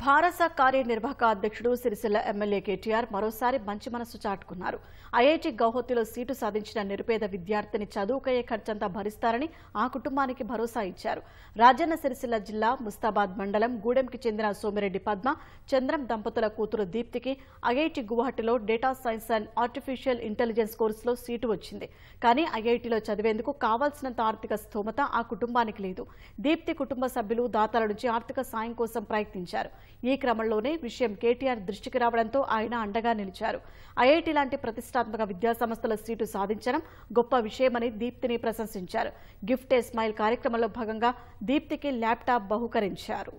భారస కార్యనిర్వాహక అధ్యక్షుడు సిరిసిల్ల ఎమ్మెల్యే కేటీఆర్ మరోసారి మంచి మనస్సు చాటుకున్నారు ఐఐటి గౌహతిలో సీటు సాధించిన నిరుపేద విద్యార్థిని చదువుకయ్యే ఖర్చంతా భరిస్తారని ఆ కుటుంబానికి భరోసా ఇచ్చారు రాజన్న సిరిసిల్ల జిల్లా ముస్తాబాద్ మండలం గూడెంకి చెందిన సోమిరెడ్డి పద్మ చంద్రం దంపతుల కూతురు దీప్తికి ఐఐటి గువాహటిలో data science and artificial intelligence కోర్సులో సీటు వచ్చింది కానీ ఐఐటిలో చదివేందుకు కావాల్సినంత ఆర్థిక స్థోమత ఆ కుటుంబానికి లేదు దీప్తి కుటుంబ సభ్యులు దాతల నుంచి ఆర్థిక సాయం కోసం ప్రయత్నించారు ఈ క్రమంలోనే విషయం కేటీఆర్ దృష్టికి రావడంతో ఆయన అండగా నిలిచారు ఐఐటి లాంటి ప్రతిష్టాత్మక విద్యాసంస్థల సీటు సాధించడం గొప్ప విషయమని దీప్తిని ప్రశంసించారు గిఫ్ట్ ఏ స్మైల్ కార్యక్రమంలో భాగంగా దీప్తికి ల్యాప్టాప్ బహుకరించారు